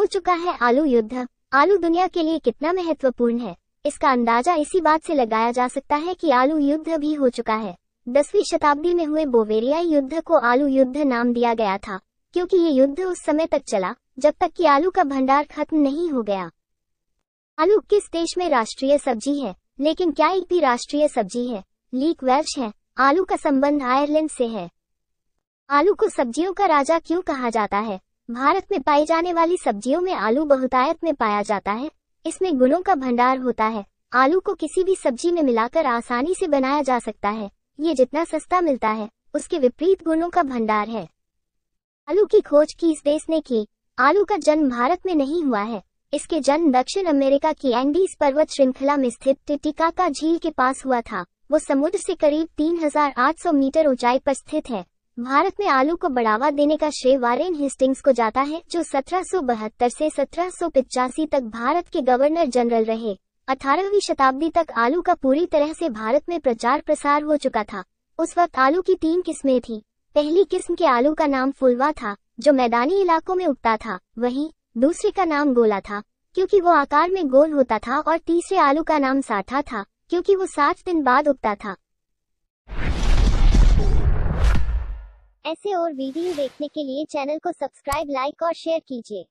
हो चुका है आलू युद्ध आलू दुनिया के लिए कितना महत्वपूर्ण है इसका अंदाजा इसी बात से लगाया जा सकता है कि आलू युद्ध भी हो चुका है दसवीं शताब्दी में हुए बोवेरियाई युद्ध को आलू युद्ध नाम दिया गया था क्योंकि ये युद्ध उस समय तक चला जब तक कि आलू का भंडार खत्म नहीं हो गया आलू किस देश में राष्ट्रीय सब्जी है लेकिन क्या एक भी राष्ट्रीय सब्जी है लीक वेल्श है आलू का संबंध आयरलैंड से है आलू को सब्जियों का राजा क्यों कहा जाता है भारत में पाई जाने वाली सब्जियों में आलू बहुतायत में पाया जाता है इसमें गुणों का भंडार होता है आलू को किसी भी सब्जी में मिलाकर आसानी से बनाया जा सकता है ये जितना सस्ता मिलता है उसके विपरीत गुणों का भंडार है आलू की खोज की इस देश ने की आलू का जन्म भारत में नहीं हुआ है इसके जन्म दक्षिण अमेरिका की एंडीज पर्वत श्रृंखला में स्थित टिटिका झील के पास हुआ था वो समुद्र से करीब 3,800 मीटर ऊंचाई पर स्थित है भारत में आलू को बढ़ावा देने का श्रेय वारेन हेस्टिंग्स को जाता है जो सत्रह सौ बहत्तर ऐसी सत्रह सौ पिचासी तक भारत के गवर्नर जनरल रहे अठारहवीं शताब्दी तक आलू का पूरी तरह से भारत में प्रचार प्रसार हो चुका था उस वक्त आलू की तीन किस्में थी पहली किस्म के आलू का नाम फुलवा था जो मैदानी इलाकों में उगता था वही दूसरे का नाम गोला था क्योंकि वो आकार में गोल होता था और तीसरे आलू का नाम साठा था क्योंकि वो सात दिन बाद उगता था ऐसे और वीडियो देखने के लिए चैनल को सब्सक्राइब लाइक और शेयर कीजिए